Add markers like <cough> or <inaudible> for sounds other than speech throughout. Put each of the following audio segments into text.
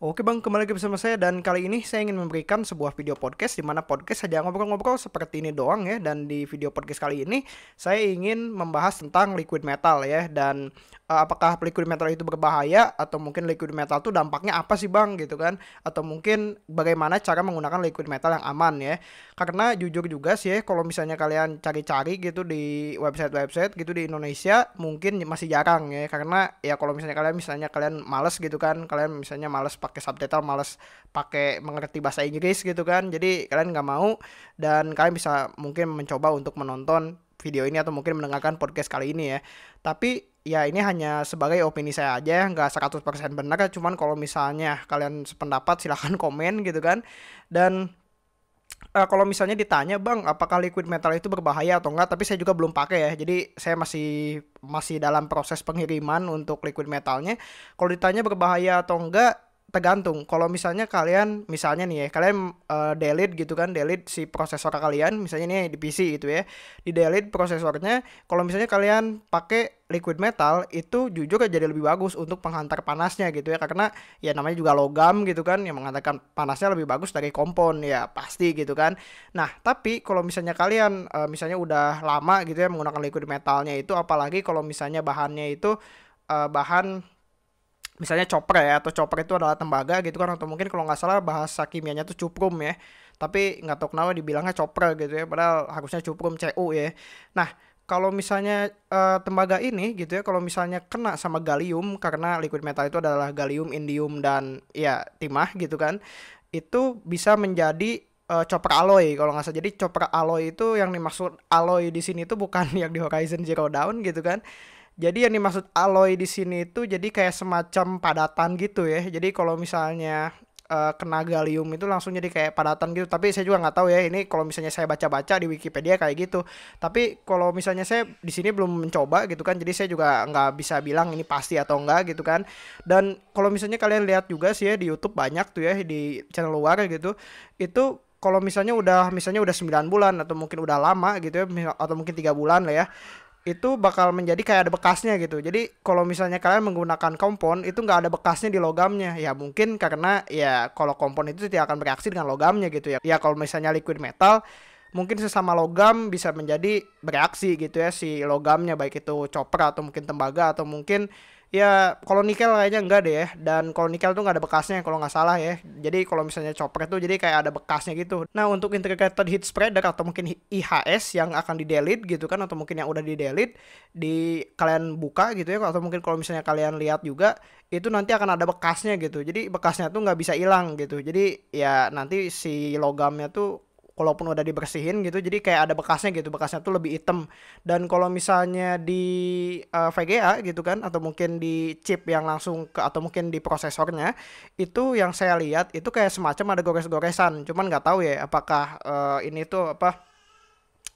Oke Bang, kembali lagi bersama saya dan kali ini saya ingin memberikan sebuah video podcast di mana podcast saja ngobrol-ngobrol seperti ini doang ya dan di video podcast kali ini saya ingin membahas tentang liquid metal ya dan uh, apakah liquid metal itu berbahaya atau mungkin liquid metal itu dampaknya apa sih Bang gitu kan atau mungkin bagaimana cara menggunakan liquid metal yang aman ya. Karena jujur juga sih ya, kalau misalnya kalian cari-cari gitu di website-website gitu di Indonesia mungkin masih jarang ya karena ya kalau misalnya kalian misalnya kalian males gitu kan kalian misalnya males pakai subtitle males pakai mengerti bahasa Inggris gitu kan jadi kalian nggak mau dan kalian bisa mungkin mencoba untuk menonton video ini atau mungkin mendengarkan podcast kali ini ya tapi ya ini hanya sebagai opini saya aja nggak 100% benar ya. cuman kalau misalnya kalian sependapat silahkan <laughs> komen gitu kan dan uh, kalau misalnya ditanya bang apakah liquid metal itu berbahaya atau enggak tapi saya juga belum pakai ya jadi saya masih masih dalam proses pengiriman untuk liquid metalnya kalau ditanya berbahaya atau enggak tergantung kalau misalnya kalian misalnya nih ya kalian uh, delete gitu kan delete si prosesor kalian misalnya nih di PC gitu ya di delete prosesornya kalau misalnya kalian pakai liquid metal itu jujur jadi lebih bagus untuk penghantar panasnya gitu ya karena ya namanya juga logam gitu kan yang mengatakan panasnya lebih bagus dari kompon ya pasti gitu kan nah tapi kalau misalnya kalian uh, misalnya udah lama gitu ya menggunakan liquid metalnya itu apalagi kalau misalnya bahannya itu uh, bahan misalnya chopper ya atau chopper itu adalah tembaga gitu kan atau mungkin kalau nggak salah bahasa kimianya itu cuprum ya tapi nggak tahu kenapa dibilangnya chopper gitu ya padahal harusnya cuprum cu ya nah kalau misalnya uh, tembaga ini gitu ya kalau misalnya kena sama galium karena liquid metal itu adalah galium indium dan ya timah gitu kan itu bisa menjadi uh, eh, chopper alloy kalau nggak salah jadi chopper alloy itu yang dimaksud alloy di sini itu bukan <laughs> yang di Horizon Zero down gitu kan jadi yang dimaksud alloy di sini itu jadi kayak semacam padatan gitu ya. Jadi kalau misalnya uh, kena galium itu langsung jadi kayak padatan gitu. Tapi saya juga nggak tahu ya ini kalau misalnya saya baca-baca di Wikipedia kayak gitu. Tapi kalau misalnya saya di sini belum mencoba gitu kan. Jadi saya juga nggak bisa bilang ini pasti atau enggak gitu kan. Dan kalau misalnya kalian lihat juga sih ya di YouTube banyak tuh ya di channel luar gitu. Itu kalau misalnya udah misalnya udah 9 bulan atau mungkin udah lama gitu ya atau mungkin tiga bulan lah ya itu bakal menjadi kayak ada bekasnya gitu. Jadi kalau misalnya kalian menggunakan kompon itu nggak ada bekasnya di logamnya. Ya mungkin karena ya kalau kompon itu tidak akan bereaksi dengan logamnya gitu ya. Ya kalau misalnya liquid metal mungkin sesama logam bisa menjadi bereaksi gitu ya si logamnya baik itu copper atau mungkin tembaga atau mungkin ya kalau nikel kayaknya enggak deh ya. dan kalau nikel tuh nggak ada bekasnya kalau nggak salah ya jadi kalau misalnya chopper tuh jadi kayak ada bekasnya gitu nah untuk integrated heat spreader atau mungkin IHS yang akan di delete gitu kan atau mungkin yang udah di delete di kalian buka gitu ya atau mungkin kalau misalnya kalian lihat juga itu nanti akan ada bekasnya gitu jadi bekasnya tuh nggak bisa hilang gitu jadi ya nanti si logamnya tuh walaupun udah dibersihin gitu jadi kayak ada bekasnya gitu bekasnya tuh lebih hitam dan kalau misalnya di uh, eh, VGA gitu kan atau mungkin di chip yang langsung ke atau mungkin di prosesornya itu yang saya lihat itu kayak semacam ada gores-goresan cuman nggak tahu ya apakah uh, ini tuh apa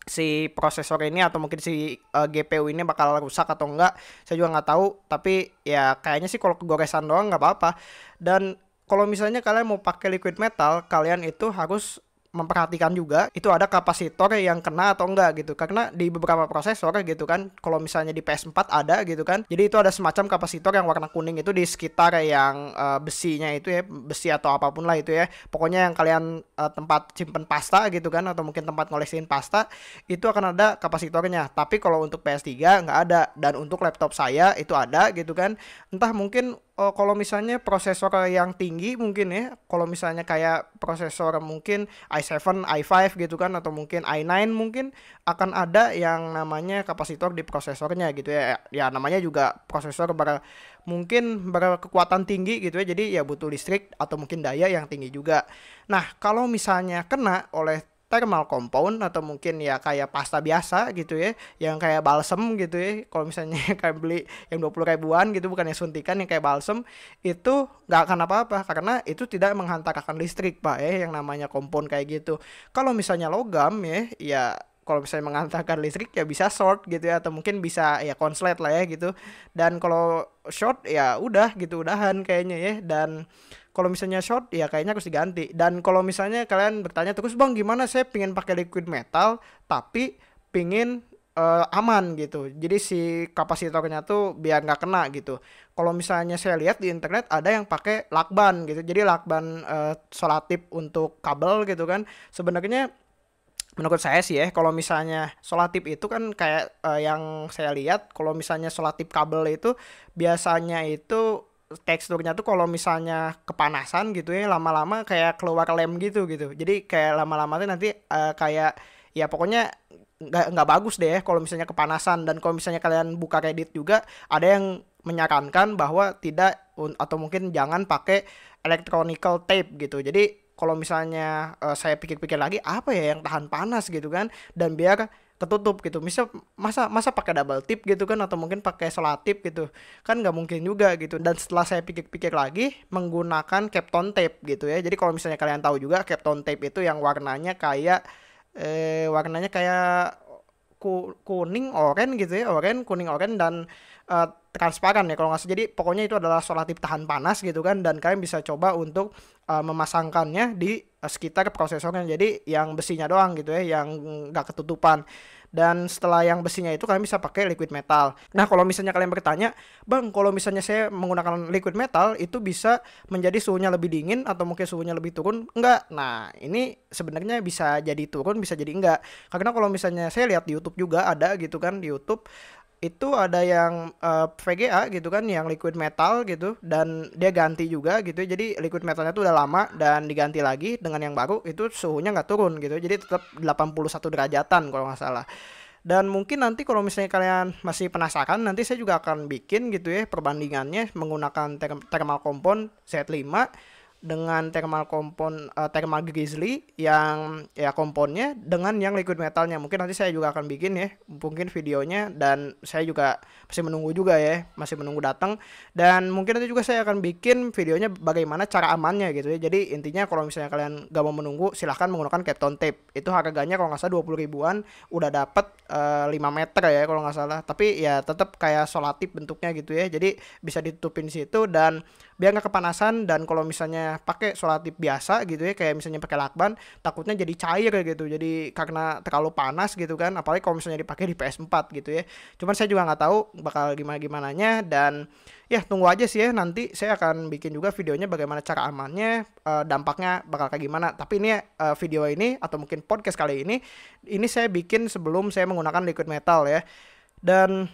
si prosesor ini atau mungkin si uh, eh, GPU ini bakal rusak atau enggak saya juga nggak tahu tapi ya kayaknya sih kalau kegoresan doang nggak apa-apa dan kalau misalnya kalian mau pakai liquid metal kalian itu harus memperhatikan juga itu ada kapasitor yang kena atau enggak gitu karena di beberapa prosesor gitu kan kalau misalnya di PS4 ada gitu kan jadi itu ada semacam kapasitor yang warna kuning itu di sekitar yang uh, besinya itu ya besi atau apapun lah itu ya pokoknya yang kalian uh, tempat simpen pasta gitu kan atau mungkin tempat ngolesin pasta itu akan ada kapasitornya tapi kalau untuk PS3 nggak ada dan untuk laptop saya itu ada gitu kan entah mungkin uh, kalau misalnya prosesor yang tinggi mungkin ya, kalau misalnya kayak prosesor mungkin i7, i5 gitu kan atau mungkin i9 mungkin akan ada yang namanya kapasitor di prosesornya gitu ya. Ya namanya juga prosesor ber mungkin berkekuatan tinggi gitu ya. Jadi ya butuh listrik atau mungkin daya yang tinggi juga. Nah, kalau misalnya kena oleh thermal compound atau mungkin ya kayak pasta biasa gitu ya yang kayak balsam gitu ya kalau misalnya <laughs> kayak beli yang 20 ribuan gitu bukan yang suntikan yang kayak balsam itu nggak akan apa-apa karena itu tidak menghantarkan listrik pak ya yang namanya compound kayak gitu kalau misalnya logam ya ya kalau misalnya mengantarkan listrik ya bisa short gitu ya atau mungkin bisa ya konslet lah ya gitu dan kalau short ya udah gitu udahan kayaknya ya dan kalau misalnya short ya kayaknya harus diganti dan kalau misalnya kalian bertanya terus bang gimana saya pingin pakai liquid metal tapi pingin uh, aman gitu. Jadi si kapasitornya tuh biar nggak kena gitu. Kalau misalnya saya lihat di internet ada yang pakai lakban gitu. Jadi lakban uh, eh, solatip untuk kabel gitu kan. Sebenarnya menurut saya sih ya kalau misalnya solatip itu kan kayak uh, yang saya lihat kalau misalnya solatip kabel itu biasanya itu teksturnya tuh kalau misalnya kepanasan gitu ya lama-lama kayak keluar lem gitu gitu jadi kayak lama-lama tuh nanti uh, kayak ya pokoknya nggak nggak bagus deh kalau misalnya kepanasan dan kalau misalnya kalian buka Reddit juga ada yang menyarankan bahwa tidak atau mungkin jangan pakai electronical tape gitu jadi kalau misalnya uh, saya pikir-pikir lagi apa ya yang tahan panas gitu kan dan biar ketutup gitu misal masa masa pakai double tip gitu kan atau mungkin pakai selatip gitu kan nggak mungkin juga gitu dan setelah saya pikir-pikir lagi menggunakan Kapton tape gitu ya jadi kalau misalnya kalian tahu juga Kapton tape itu yang warnanya kayak eh, warnanya kayak ku, kuning oren gitu ya oren kuning oren dan eh, transparan ya kalau nggak jadi pokoknya itu adalah selatip tahan panas gitu kan dan kalian bisa coba untuk eh, memasangkannya di Eh, sekitar prosesornya jadi yang besinya doang gitu ya yang nggak ketutupan dan setelah yang besinya itu kalian bisa pakai liquid metal nah kalau misalnya kalian bertanya bang kalau misalnya saya menggunakan liquid metal itu bisa menjadi suhunya lebih dingin atau mungkin suhunya lebih turun enggak nah ini sebenarnya bisa jadi turun bisa jadi enggak karena kalau misalnya saya lihat di YouTube juga ada gitu kan di YouTube itu ada yang uh, eh, VGA gitu kan yang liquid metal gitu dan dia ganti juga gitu jadi liquid metalnya tuh udah lama dan diganti lagi dengan yang baru itu suhunya nggak turun gitu jadi tetap 81 derajatan kalau nggak salah dan mungkin nanti kalau misalnya kalian masih penasaran nanti saya juga akan bikin gitu ya perbandingannya menggunakan thermal compound Z5 dengan thermal kompon uh, eh, thermal grizzly yang ya komponnya dengan yang liquid metalnya mungkin nanti saya juga akan bikin ya mungkin videonya dan saya juga masih menunggu juga ya masih menunggu datang dan mungkin nanti juga saya akan bikin videonya bagaimana cara amannya gitu ya jadi intinya kalau misalnya kalian gak mau menunggu silahkan menggunakan keton tape itu harganya kalau nggak salah 20 ribuan udah dapat uh, eh, 5 meter ya kalau nggak salah tapi ya tetap kayak solatip bentuknya gitu ya jadi bisa ditutupin situ dan biar nggak kepanasan dan kalau misalnya pakai solatip biasa gitu ya kayak misalnya pakai lakban takutnya jadi cair gitu jadi karena terlalu panas gitu kan apalagi kalau misalnya dipakai di PS4 gitu ya cuman saya juga nggak tahu bakal gimana gimana nya dan ya tunggu aja sih ya nanti saya akan bikin juga videonya bagaimana cara amannya eh, dampaknya bakal kayak gimana tapi ini ya, eh, video ini atau mungkin podcast kali ini ini saya bikin sebelum saya menggunakan liquid metal ya dan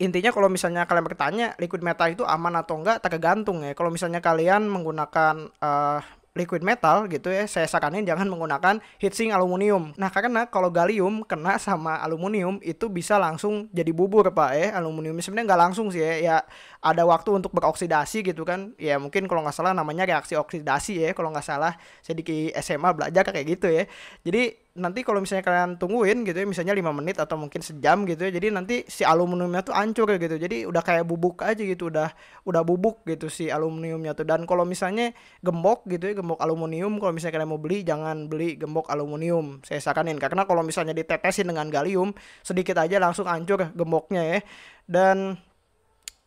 intinya kalau misalnya kalian bertanya liquid metal itu aman atau enggak tak kegantung ya kalau misalnya kalian menggunakan uh, liquid metal gitu ya saya saranin jangan menggunakan heatsink aluminium nah karena kalau gallium kena sama aluminium itu bisa langsung jadi bubur pak ya aluminium sebenarnya nggak langsung sih ya, ya ada waktu untuk beroksidasi gitu kan ya mungkin kalau nggak salah namanya reaksi oksidasi ya kalau nggak salah sedikit SMA belajar kayak gitu ya jadi nanti kalau misalnya kalian tungguin gitu ya misalnya 5 menit atau mungkin sejam gitu ya jadi nanti si aluminiumnya tuh hancur gitu jadi udah kayak bubuk aja gitu udah udah bubuk gitu si aluminiumnya tuh dan kalau misalnya gembok gitu ya gembok aluminium kalau misalnya kalian mau beli jangan beli gembok aluminium saya sakanin karena kalau misalnya ditetesin dengan galium sedikit aja langsung hancur gemboknya ya dan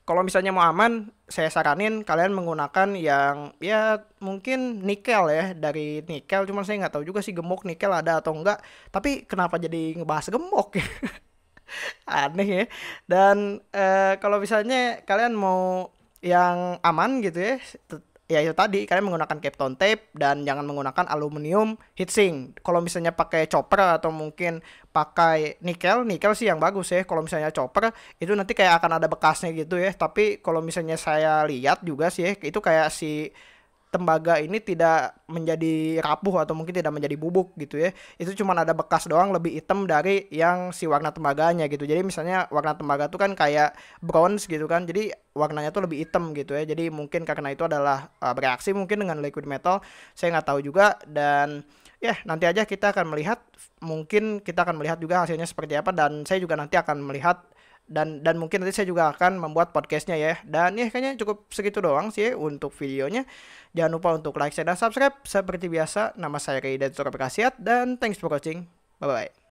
kalau misalnya mau aman, saya saranin kalian menggunakan yang ya mungkin nikel ya dari nikel. Cuman saya nggak tahu juga sih gemuk nikel ada atau enggak. Tapi kenapa jadi ngebahas gemuk ya? <laughs> Aneh ya. Dan eh, kalau misalnya kalian mau yang aman gitu ya, ya itu tadi kalian menggunakan Kapton tape dan jangan menggunakan aluminium heatsink. Kalau misalnya pakai chopper atau mungkin pakai nikel, nikel sih yang bagus ya. Kalau misalnya chopper itu nanti kayak akan ada bekasnya gitu ya. Tapi kalau misalnya saya lihat juga sih ya, itu kayak si tembaga ini tidak menjadi rapuh atau mungkin tidak menjadi bubuk gitu ya. Itu cuma ada bekas doang lebih hitam dari yang si warna tembaganya gitu. Jadi misalnya warna tembaga tuh kan kayak bronze gitu kan. Jadi warnanya tuh lebih hitam gitu ya. Jadi mungkin karena itu adalah uh, bereaksi mungkin dengan liquid metal. Saya nggak tahu juga dan ya yeah, nanti aja kita akan melihat mungkin kita akan melihat juga hasilnya seperti apa dan saya juga nanti akan melihat dan dan mungkin nanti saya juga akan membuat podcastnya ya dan ya kayaknya cukup segitu doang sih ya untuk videonya jangan lupa untuk like share dan subscribe seperti biasa nama saya Ray dan Surabaya dan thanks for watching bye bye